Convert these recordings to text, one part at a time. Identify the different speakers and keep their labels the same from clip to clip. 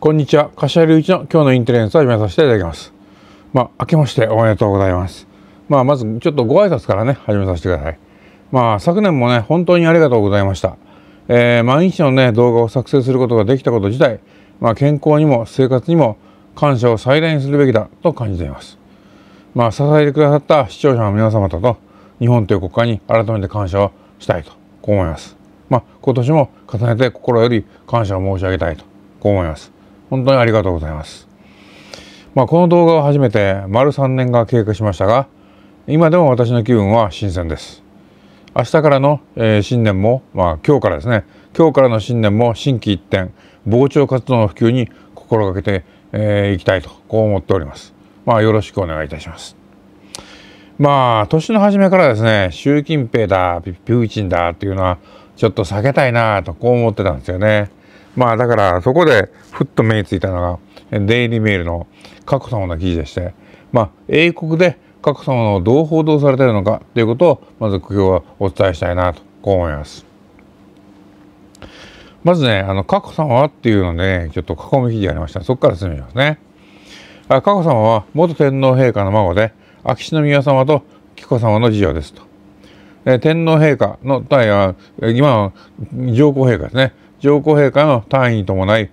Speaker 1: こんにちは。柏隆一の今日のインテリジェンスを始めさせていただきます。まあ、明けましておめでとうございます。まあ、まずちょっとご挨拶からね、始めさせてください。まあ、昨年もね、本当にありがとうございました。えー、毎日のね、動画を作成することができたこと自体、まあ、健康にも生活にも感謝を最大にするべきだと感じています。まあ、支えてくださった視聴者の皆様とと、日本という国家に改めて感謝をしたいと、こう思います。まあ、今年も重ねて心より感謝を申し上げたいと、こう思います。本当にありがとうございます。まあ、この動画を始めて丸3年が経過しましたが、今でも私の気分は新鮮です。明日からの、えー、新年も、まあ、今日からですね、今日からの新年も心機一転、膨張活動の普及に心がけてい、えー、きたいと、こう思っております。まあ、よろしくお願いいたします。まあ、年の初めからですね、習近平だ、ピューチンだっていうのは、ちょっと避けたいなと、こう思ってたんですよね。まあだからそこでふっと目についたのがデイリーメールの佳子様の記事でしてまあ英国で佳子様のどう報道されているのかということをまず今日はお伝えしたいなとこう思います。まずね、あの、佳子さはっていうので、ね、ちょっと囲み記事ありました。そこから進みますね。佳子さまは元天皇陛下の孫で、秋篠宮様と紀子様の次女ですと。天皇陛下の対は、今の上皇陛下ですね。上皇陛下の退位に伴い、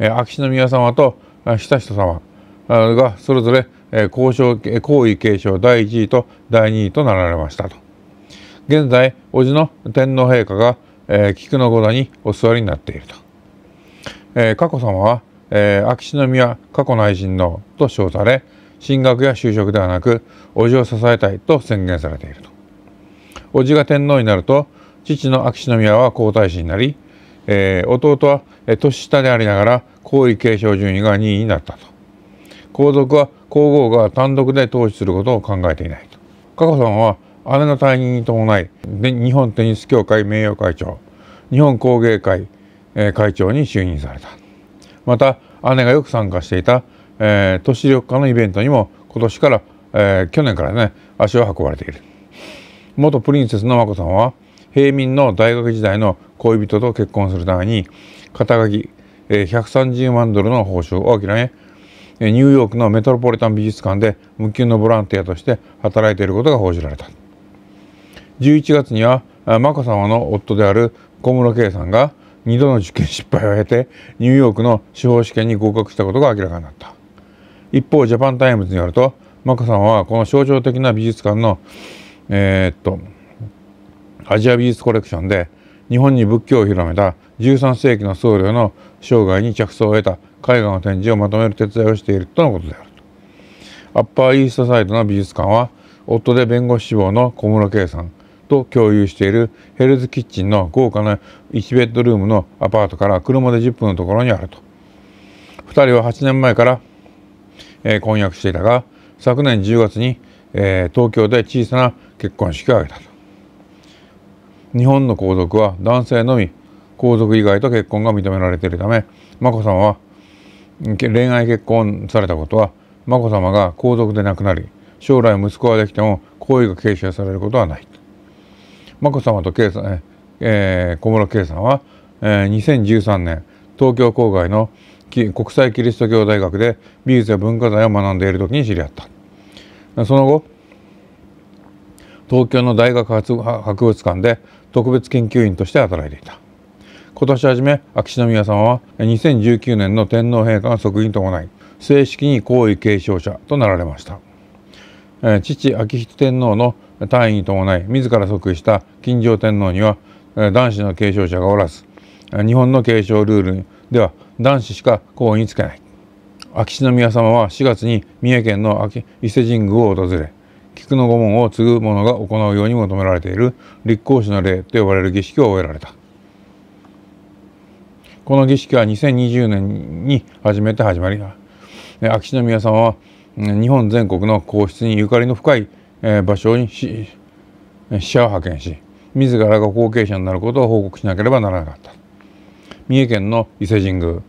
Speaker 1: えー、秋篠宮様と悠仁様がそれぞれ、えー、交渉皇位継承第1位と第2位となられましたと現在叔父の天皇陛下が、えー、菊の御座にお座りになっていると、えー、佳子さまは、えー、秋篠宮佳子内親王と称され進学や就職ではなく叔父を支えたいと宣言されていると叔父が天皇になると父の秋篠宮は皇太子になりえー、弟は年下でありながら皇位継承順位が2位になったと皇族は皇后が単独で統治することを考えていないと佳子さんは姉の退任に伴い日本テニス協会名誉会長日本工芸会、えー、会長に就任されたまた姉がよく参加していた、えー、都市緑化のイベントにも今年から、えー、去年からね足を運ばれている元プリンセスの眞子さんは平民の大学時代の恋人と結婚するために肩書き130万ドルの報酬を諦めニューヨークのメトロポリタン美術館で無給のボランティアとして働いていることが報じられた11月には眞子さまの夫である小室圭さんが2度の受験失敗を経てニューヨークの司法試験に合格したことが明らかになった一方ジャパンタイムズによると眞子さまはこの象徴的な美術館のえー、っとアジア美術コレクションで日本に仏教を広めた13世紀の僧侶の生涯に着想を得た絵画の展示をまとめる手伝いをしているとのことであるアッパーイーストサイドの美術館は夫で弁護士志望の小室圭さんと共有しているヘルズキッチンの豪華な1ベッドルームのアパートから車で10分のところにあると2人は8年前から、えー、婚約していたが昨年10月に、えー、東京で小さな結婚式を挙げたと日本の皇族は男性のみ皇族以外と結婚が認められているため眞子さまは恋愛結婚されたことは眞子さまが皇族で亡くなり将来息子ができても皇位が継承されることはない眞子さまと圭さん、えー、小室圭さんは、えー、2013年東京郊外の国際キリスト教大学で美術や文化財を学んでいる時に知り合ったその後東京の大学博物館で特別研究員として働いていた今年初め秋篠宮さまは2019年の天皇陛下の即位に伴い正式に皇位継承者となられました父昭仁天皇の退位に伴い自ら即位した金城天皇には男子の継承者がおらず日本の継承ルールでは男子しか皇位につけない秋篠宮さまは4月に三重県の伊勢神宮を訪れ菊の御門を継ぐ者が行うように求められている立皇嗣の礼と呼ばれる儀式を終えられたこの儀式は2020年に初めて始まり秋篠宮さまは日本全国の皇室にゆかりの深い場所に使者を派遣し自らが後継者になることを報告しなければならなかった三重県の伊勢神宮、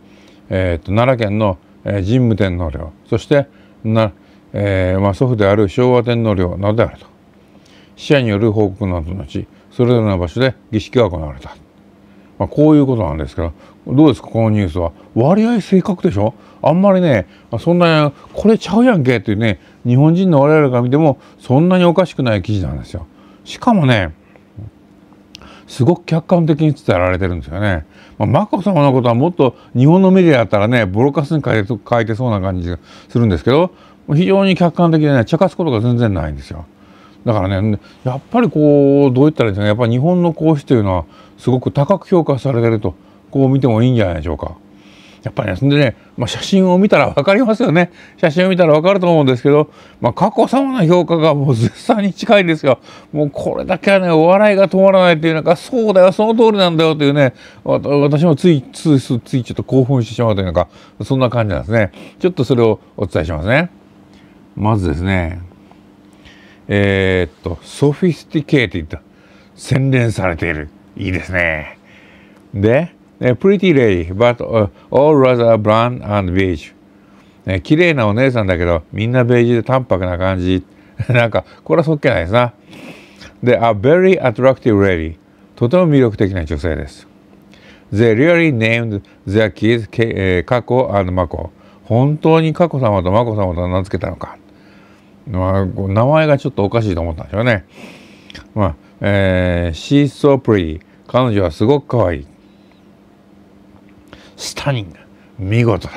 Speaker 1: えー、と奈良県の神武天皇陵そしてなえーまあ、祖父である昭和天皇陵などであると死者による報告などの後それぞれの場所で儀式が行われた、まあ、こういうことなんですけどどうですかこのニュースは割合正確でしょあんまりねそんなこれちゃうやんけっていうね日本人の我々から見てもそんなにおかしくない記事なんですよしかもねすごく客観的に伝えられてるんですよね。まあ、眞子さまのことはもっと日本のメディアだったらねボロカスに書いて書いてそうな感じがするんですけど非常に客観的でね茶化すことが全然ないんですよ。だからねやっぱりこうどう言ったらいいですかねやっぱ日本の皇室というのはすごく高く評価されてるとこう見てもいいんじゃないでしょうか。やっぱりねそんでね、まあ、写真を見たら分かりますよね写真を見たら分かると思うんですけど、まあ、佳さの評価がもう絶賛に近いんですよもうこれだけはねお笑いが止まらないっていうなんかそうだよその通りなんだよというね私もついついついちょっと興奮してしまうというかそんな感じなんですねちょっとそれをお伝えしますね。まずですねえー、っとソフィスティケーティッド洗練されているいいですねで Pretty lady but all rather brown and beige 綺麗なお姉さんだけどみんなベージュで淡白な感じなんかこれはそっけないですなで a very attractive lady とても魅力的な女性です They really named their kids Kako and Mako 本当に佳子さまと眞子さまと名付けたのか、まあ、名前がちょっとおかしいと思ったんでしょうね。まあえー、She's so pretty 彼女はすごく可愛いスタニング見事だ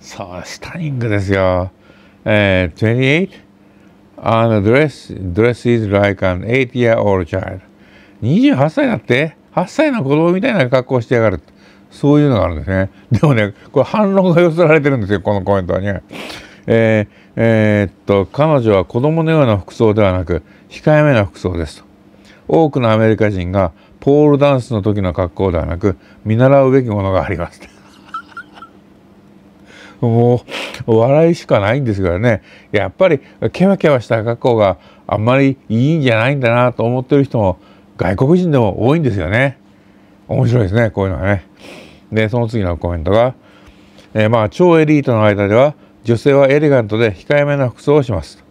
Speaker 1: そうスタニングですよ、えー、28 on a dress dress is like an 8 year old child 28歳だって8歳の子供みたいな格好してやがるそういうのがあるんですねでもねこれ反論が寄せられてるんですよこのコメントはねえー、えー、っと彼女は子供のような服装ではなく控えめな服装ですと多くのアメリカ人がポールダンスの時の格好ではなく見習うべきものがあります もう笑いしかないんですからねやっぱりケワケワした格好があんまりいいんじゃないんだなと思ってる人も外国人でも多いんですよね。面白いですねこういうのはねでその次のコメントが、えー、まあ超エリートの間では女性はエレガントで控えめな服装をします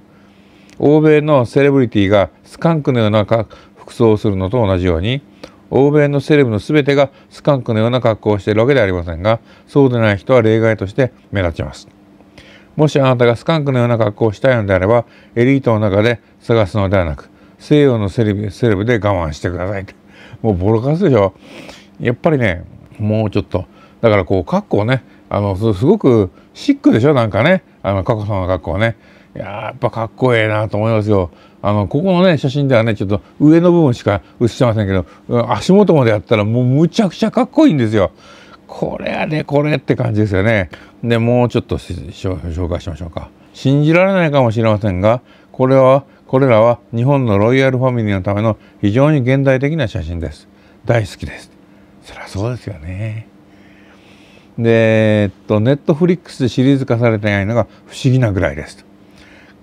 Speaker 1: 欧米のセレブリティがスカンクのような服装をするのと同じように欧米のセレブの全てがスカンクのような格好をしているわけではありませんがそうでない人は例外として目立ちますもしあなたがスカンクのような格好をしたいのであればエリートの中で探すのではなく西洋のセレブで我慢してくださいもうボロカスでしょやっぱりねもうちょっとだからこう格好ねあのすごくシックでしょなんかねあの佳子さんの格好ねいややっぱかっこええなと思いますよあのここのね写真ではねちょっと上の部分しか写せてませんけど足元までやったらもうむちゃくちゃかっこいいんですよこれやで、ね、これって感じですよねでもうちょっと紹介しましょうか信じられないかもしれませんがこれはこれらは日本のロイヤルファミリーのための非常に現代的な写真です大好きですそりゃそうですよねで、えっと、ネットフリックスでシリーズ化されていないのが不思議なぐらいです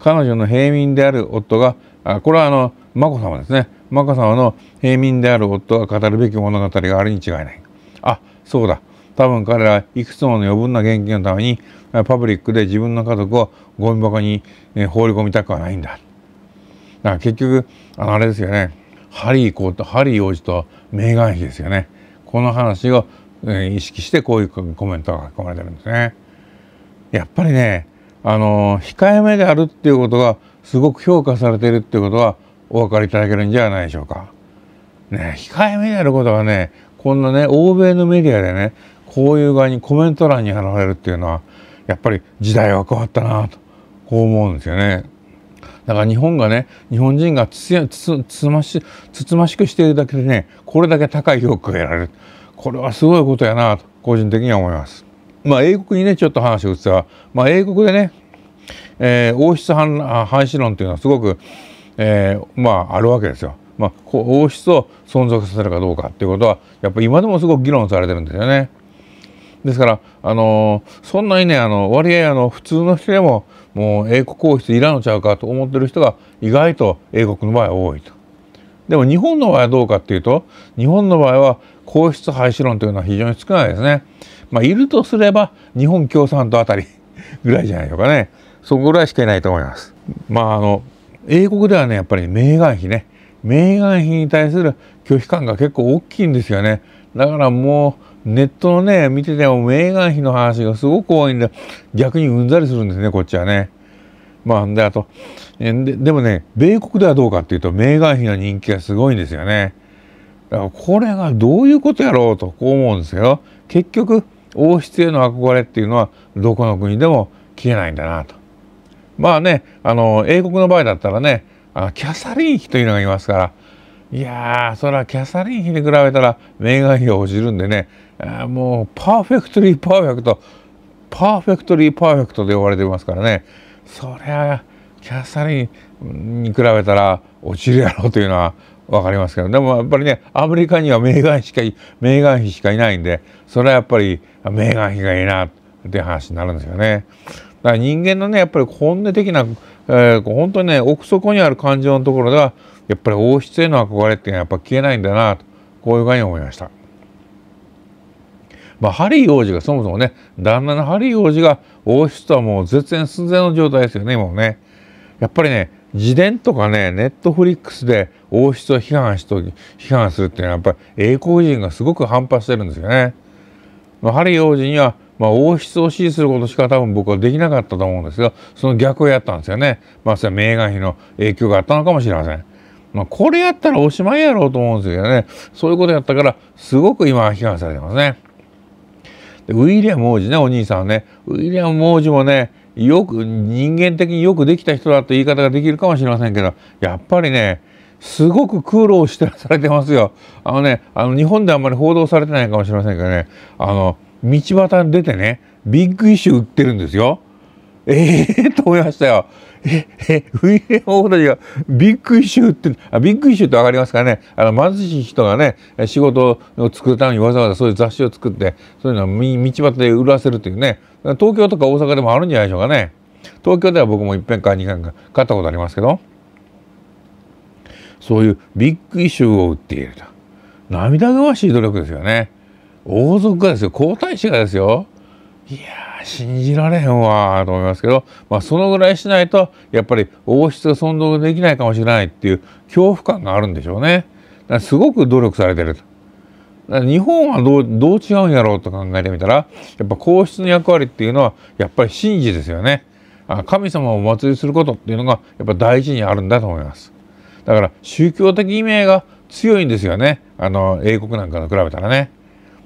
Speaker 1: 彼女の平民である夫があこれはあの眞子さまですね眞子さまの平民である夫が語るべき物語があるに違いないあそうだ多分彼らいくつもの余分な現金のためにパブリックで自分の家族をゴミ箱に放り込みたくはないんだだから結局あれですよねハリー公とハリー王子とメーガン妃ですよねこの話を、え意識してこういうコメントが書き込まれてるんですね。やっぱりねあの控えめであるっていうことがすごく評価されているっていうことはお分かりいただけるんじゃないでしょうか。ね控えめであることはねこんなね欧米のメディアでねこういう側にコメント欄に現れるっていうのはやっぱり時代は変わったなとこう思うんですよね。だから日本がね日本人がつつつましつつましくしているだけでねこれだけ高い評価を得られるこれはすごいことやなと個人的には思います。まあ、英国にねちょっと話を移ったら、まあ、英国でね、えー、王室反廃止論というのはすごく、えー、まああるわけですよ。まあ、王室を存続させるかどうかっていうことはやっぱ今でもすごく議論されてるんですよね。ですから、あのー、そんなにねあの割合あの普通の人でももう英国王室いらんのちゃうかと思ってる人が意外と英国の場合は多いと。でも日本の場合はどうかっていうと日本の場合は皇室廃止論というのは非常に少ないですね。まあ、いるとすれば日本共産党あたり ぐらいじゃないでかね。そこぐらいしかいないと思います。まああの英国ではねやっぱりメーガン妃ねメーガン妃に対する拒否感が結構大きいんですよね。だからもうネットのね、見ててもメーガン妃の話がすごく多いんで、逆にうんざりするんですね、こっちはね。まあ、で、あと、ででもね、米国ではどうかっていうと、メーガン妃の人気がすごいんですよね。だから、これがどういうことやろうと、こう思うんですよ。結局、王室への憧れっていうのは、どこの国でも消えないんだなと。まあね、あの、英国の場合だったらね、あキャサリン妃というのがいますから、いやー、そはキャサリン妃に比べたら、メーガン妃が落ちるんでね、えもうパーフェクトリーパーフェクトパーフェクトリーパーフェクトで呼ばれてますからねそりゃキャサリンに比べたら落ちるやろうというのは分かりますけどでもやっぱりねアメリカにはメーガンしかメーガン妃しかいないんでそれはやっぱりメーガン妃がいいなって話になるんですよね。だから人間のねやっぱり本音的な、えー、本当にね奥底にある感情のところではやっぱり王室への憧れっていうのはやっぱ消えないんだなとこういうふうに思いました。まあ、ハリー王子がそもそもね旦那のハリー王子が王室とはもう絶縁寸前の状態ですよねもうねやっぱりね自伝とかねネットフリックスで王室を批判しと批判するっていうのはやっぱり英国人がすごく反発してるんですよね、まあ、ハリー王子にはまあ、王室を支持することしか多分僕はできなかったと思うんですがその逆をやったんですよね。まあ、それはメーガン妃の影響があったのかもしれません。まあ、これやったらおしまいやろうと思うんですけどねそういうことやったからすごく今は批判されてますね。でウィリアム王子ねお兄さんはねウィリアム王子もねよく人間的によくできた人だと言い方ができるかもしれませんけどやっぱりねすごく苦労してされてますよ。あのねあの日本であんまり報道されてないかもしれませんけどねあの道端に出てねビッグイシュ売ってるんですよ。ええー、と思いましたよ。え、え、ウィリアム・オフラがビッグイシューって、あビッグイシューって分かりますかねあの貧しい人がね、仕事を作るためにわざわざそういう雑誌を作って、そういうのを道端で売らせるというね、東京とか大阪でもあるんじゃないでしょうかね。東京では僕もいっぺんか二回か買ったことありますけど、そういうビッグイシューを売っていると。涙ぐましい努力ですよね。王族がですよ、皇太子がですよ。いや信じられへんわと思いますけど、まあ、そのぐらいしないとやっぱり王室が存続できないかもしれないっていう恐怖感があるんでしょうね。だからすごく努力されてると。だから日本はどうどう違うんやろうと考えてみたらやっぱ皇室の役割っていうのはやっぱり神事ですよね。神様をお祭りすることっていうのがやっぱ大事にあるんだと思います。だから宗教的意味が強いんですよね。あの英国なんかと比べたらね。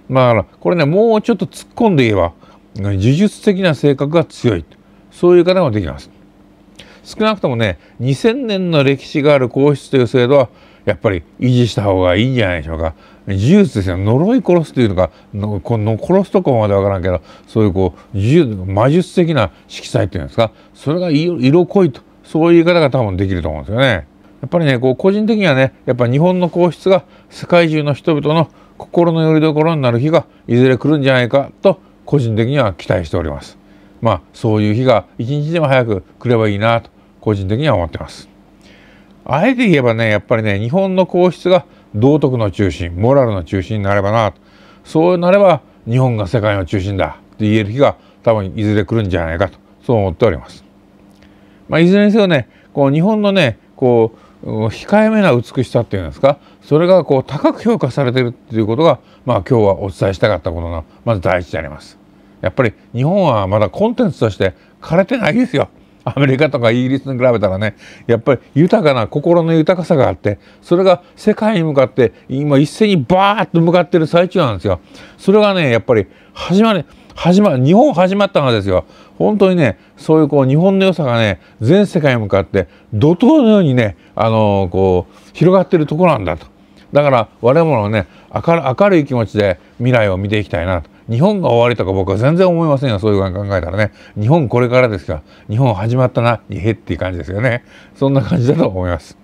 Speaker 1: まあこれねもうちょっと突っ込んで言えば呪術的な性格が強いそういう方もできます少なくともね2000年の歴史がある皇室という制度はやっぱり維持した方がいいんじゃないでしょうか呪術ですよ呪い殺すというのかのこの殺すとこまでわからんけどそういうこう呪術魔術的な色彩というんですかそれが色濃いとそういう言い方が多分できると思うんですよね。やっぱりねこう個人的にはねやっぱ日本の皇室が世界中の人々の心の拠り所になる日がいずれ来るんじゃないかと個人的には期待しております。まあそういう日が一日でも早く来ればいいなと個人的には思ってます。あえて言えばねやっぱりね日本の皇室が道徳の中心モラルの中心になればなとそうなれば日本が世界の中心だって言える日が多分いずれ来るんじゃないかとそう思っております。まあ、いずれにせよねこう日本のねこう控えめな美しさっていうんですかそれがこう高く評価されてるっていうことが、まあ、今日はお伝えしたかったことのまず第一であります。やっぱり日本はまだコンテンツとして枯れてないですよ。アメリカとかイギリスに比べたらねやっぱり豊かな心の豊かさがあってそれが世界に向かって今一斉にバーッと向かってる最中なんですよ。それがねやっぱり始まり始ま日本始まったのですよ。本当にねそういうこう日本の良さがね全世界に向かって怒涛のようにねあのー、こう広がってるところなんだと。だから我々もね明るい気持ちで未来を見ていきたいなと日本が終わりとか僕は全然思いませんよそういう考えたらね日本これからですから日本始まったなにへっていう感じですよねそんな感じだと思います。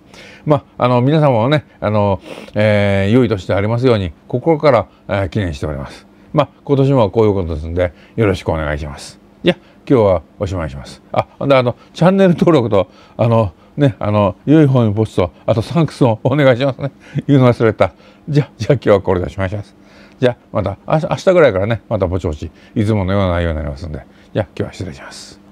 Speaker 1: まあ、あの皆様もねあの、えー、良い年でありますように心から、えー、記念しております。まあ、今年もこういうことですんでよろしくお願いします。いや今日はおしまいします。あ、であのチャンネル登録とあのね、あの良い方にポストあとサンクスをお願いしますね言うの忘れたじゃじゃあ今日はこれでおしまいしますじゃあまた明日ぐらいからねまたぼちぼちいつものような内容になりますんでじゃあ今日は失礼します。